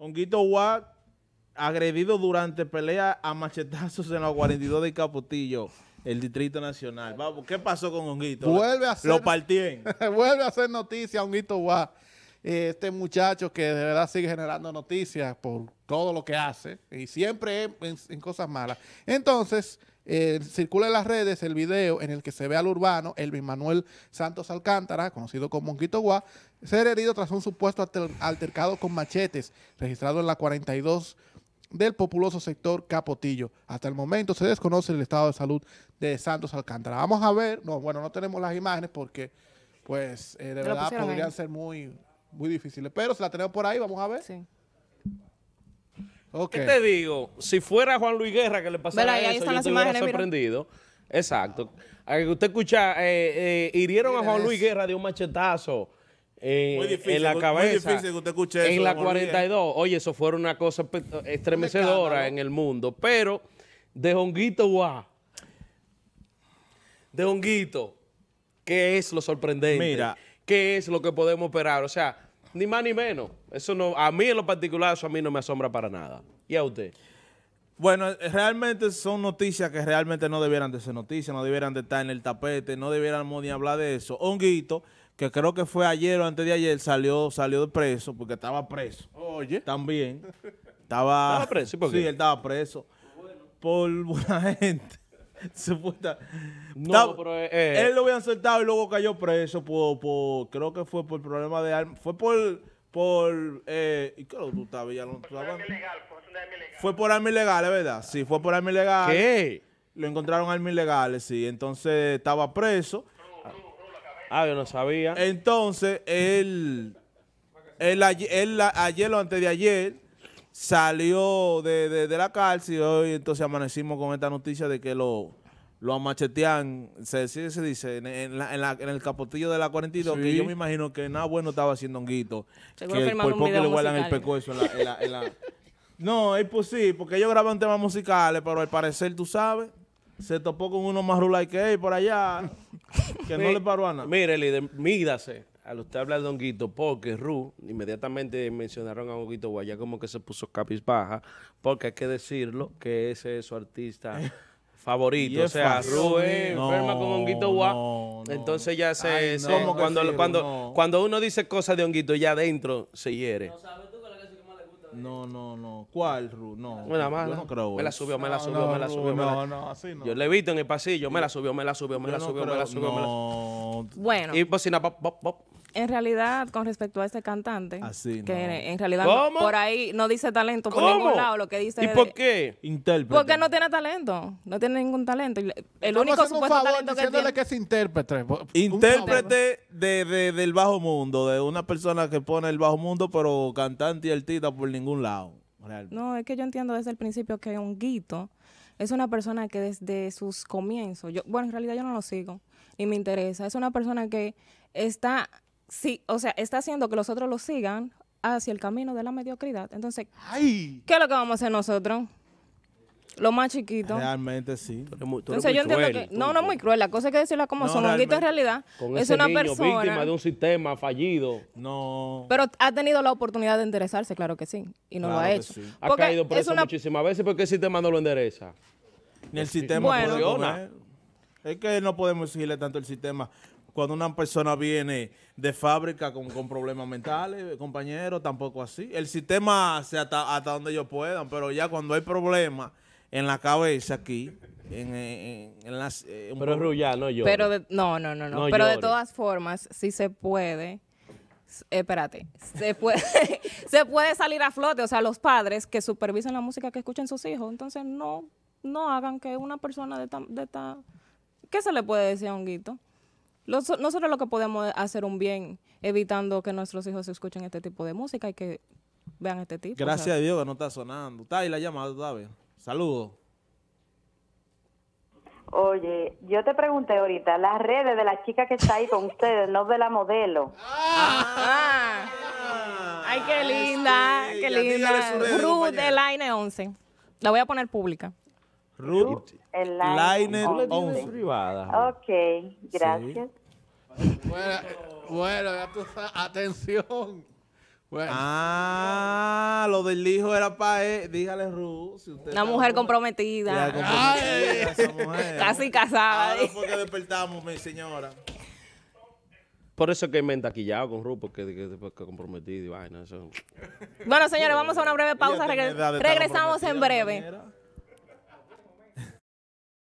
Honguito Watt agredido durante pelea a machetazos en la 42 de Capotillo, el Distrito Nacional. Vamos, ¿qué pasó con Honguito? Vuelve a ser, Lo vuelve a hacer noticia Honguito Watt. Eh, este muchacho que de verdad sigue generando noticias por todo lo que hace y siempre en, cosas malas. Entonces, eh, circula en las redes el video en el que se ve al urbano Elvin Manuel Santos Alcántara, conocido como Monquito Guá, ser herido tras un supuesto altercado con machetes registrado en la 42 del populoso sector Capotillo. Hasta el momento se desconoce el estado de salud de Santos Alcántara. Vamos a ver, no, bueno, no tenemos las imágenes porque, pues, eh, de verdad podrían ser muy muy difícil. Pero se la tenemos por ahí, vamos a ver. Sí. ¿Qué te digo? Si fuera Juan Luis Guerra que le pasara eso, yo hubiera sorprendido. Exacto. usted escucha, eh, eh, hirieron a Juan Luis Guerra de un machetazo eh, en la cabeza. Muy difícil que usted eso, En la 42. Oye, eso fue una cosa estremecedora en el mundo. Pero de Honguito Guá. De Honguito. ¿Qué es lo sorprendente? ¿Qué es lo que podemos esperar? O sea, ni más ni menos. Eso no, a mí en lo particular, eso a mí no me asombra para nada. ¿Y a usted? Bueno, eh, realmente son noticias que realmente no debieran de ser noticias, no debieran de estar en el tapete, no debieran ni hablar de eso. Honguito, que creo que fue ayer o antes de ayer, salió, salió de preso porque estaba preso. Oye. También. Estaba, preso? Sí, él estaba preso. Por buena gente. No, eh, eh. él lo habían soltado y luego cayó preso por, creo que fue por el problema de armas. Fue por por eh, tú fue, por arma ¿verdad? Sí, fue por armas ilegales. ¿Qué? Lo encontraron armas ilegales, sí. Entonces estaba preso. Ah, yo no sabía. Entonces él, él, él ayer o antes de ayer salió de, la cárcel y hoy entonces amanecimos con esta noticia de que lo, lo amachetean, se, dice, en, el capotillo de la 42, que yo me imagino que nada bueno estaba haciendo honguito. que, por poco le el en no, es posible, porque ellos graban temas musicales, pero al parecer, tú sabes, se topó con uno más rulay que él por allá, que no le paró a nada. Mírele, mídase. Al usted hablar de Honguito, porque Ru, inmediatamente mencionaron a Honguito ya como que se puso capis baja, porque hay que decirlo que ese es su artista eh, favorito. O sea, Ru es enferma con Honguito Guaya, Entonces ya se. cuando, cuando, cuando, uno dice cosas de Honguito, ya adentro se hiere. No, no, no. ¿Cuál, Ru? No. Una mala. no creo Me la subió, me la subió, me la subió. No, no, así no. Yo le he visto en el pasillo. Me la subió, me la subió, me la subió, me la subió. No. Bueno. Y bocina, pop, pop, pop en realidad, con respecto a este cantante, que en realidad por ahí no dice talento por ningún lado, lo que dice... ¿Y por qué? Porque no tiene talento, no tiene ningún talento. El único supuesto talento que tiene... que es intérprete. Intérprete de, del bajo mundo, de una persona que pone el bajo mundo, pero cantante y artista por ningún lado. No, es que yo entiendo desde el principio que un guito es una persona que desde sus comienzos, yo, bueno, en realidad yo no lo sigo, y me interesa, es una persona que está sí, o sea, está haciendo que los otros lo sigan hacia el camino de la mediocridad. Entonces, Ay. ¿qué es lo que vamos a hacer nosotros? Lo más chiquito. Realmente sí. Entonces, yo entiendo que. No, no es muy cruel. La cosa hay que decirla como son. en realidad es una persona. víctima de un sistema fallido. No. Pero ha tenido la oportunidad de enderezarse, claro que sí. Y no lo ha hecho. Ha caído preso eso muchísimas veces porque el sistema no lo endereza. Ni el sistema bueno, funciona. Es que no podemos exigirle tanto el sistema cuando una persona viene de fábrica con, problemas mentales, compañero, tampoco así. El sistema hace hasta, hasta donde ellos puedan, pero ya cuando hay problemas en la cabeza aquí, en, en, las... Eh, pero es no yo. Pero no, no, no, no. pero de todas formas, si se puede... Eh, espérate, se puede, se puede salir a flote, o sea, los padres que supervisan la música que escuchan sus hijos, entonces no, no hagan que una persona de esta, de ¿qué se le puede decir a un guito? nosotros lo que podemos hacer un bien evitando que nuestros hijos escuchen este tipo de música y que vean este tipo. Gracias a Dios que no está sonando. Está ahí la llamada, todavía. Saludos. Oye, yo te pregunté ahorita, las redes de la chica que está ahí con ustedes, no de la modelo. Ah. ay, qué linda, qué linda. line 11. La voy a poner pública. Ruth privada. Ok, gracias. Bueno, ya tú sabes, atención. Ah, lo del hijo era para él. E, dígale, Ruth. una mujer comprometida. Casi casada. despertamos, mi señora. Por eso que me entaquillado con Ruth, porque después que comprometido Bueno, señores, vamos a una breve pausa. regresamos en breve.